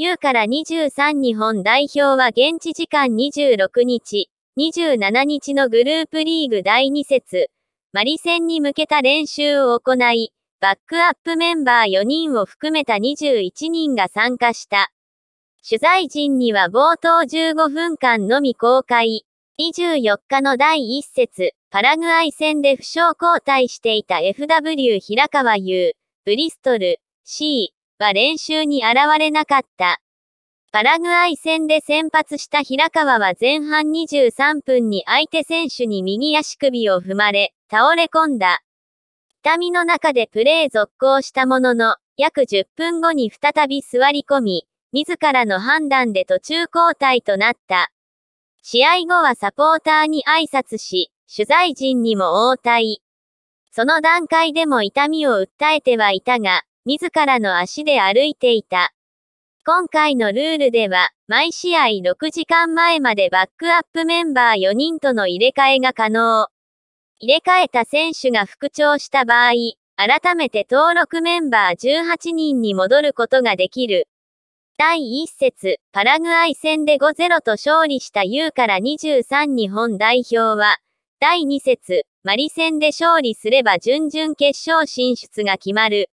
U から23日本代表は現地時間26日、27日のグループリーグ第2節、マリ戦に向けた練習を行い、バックアップメンバー4人を含めた21人が参加した。取材陣には冒頭15分間のみ公開。24日の第1節、パラグアイ戦で負傷交代していた FW 平川優、ブリストル、C、は練習に現れなかった。パラグアイ戦で先発した平川は前半23分に相手選手に右足首を踏まれ、倒れ込んだ。痛みの中でプレー続行したものの、約10分後に再び座り込み、自らの判断で途中交代となった。試合後はサポーターに挨拶し、取材陣にも応対。その段階でも痛みを訴えてはいたが、自らの足で歩いていた。今回のルールでは、毎試合6時間前までバックアップメンバー4人との入れ替えが可能。入れ替えた選手が復調した場合、改めて登録メンバー18人に戻ることができる。第1節、パラグアイ戦で5-0と勝利した U から23日本代表は、第2節、マリ戦で勝利すれば準々決勝進出が決まる。